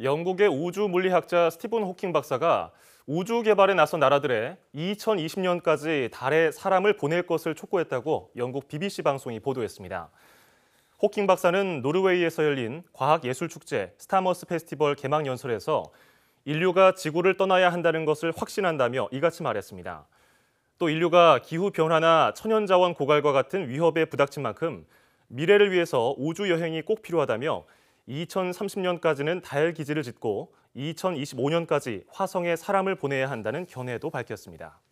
영국의 우주 물리학자 스티븐 호킹 박사가 우주 개발에 나선 나라들의 2020년까지 달에 사람을 보낼 것을 촉구했다고 영국 BBC 방송이 보도했습니다. 호킹 박사는 노르웨이에서 열린 과학예술축제 스타머스 페스티벌 개막 연설에서 인류가 지구를 떠나야 한다는 것을 확신한다며 이같이 말했습니다. 또 인류가 기후변화나 천연자원 고갈과 같은 위협에 부닥친 만큼 미래를 위해서 우주여행이 꼭 필요하다며 2030년까지는 다열 기지를 짓고 2025년까지 화성에 사람을 보내야 한다는 견해도 밝혔습니다.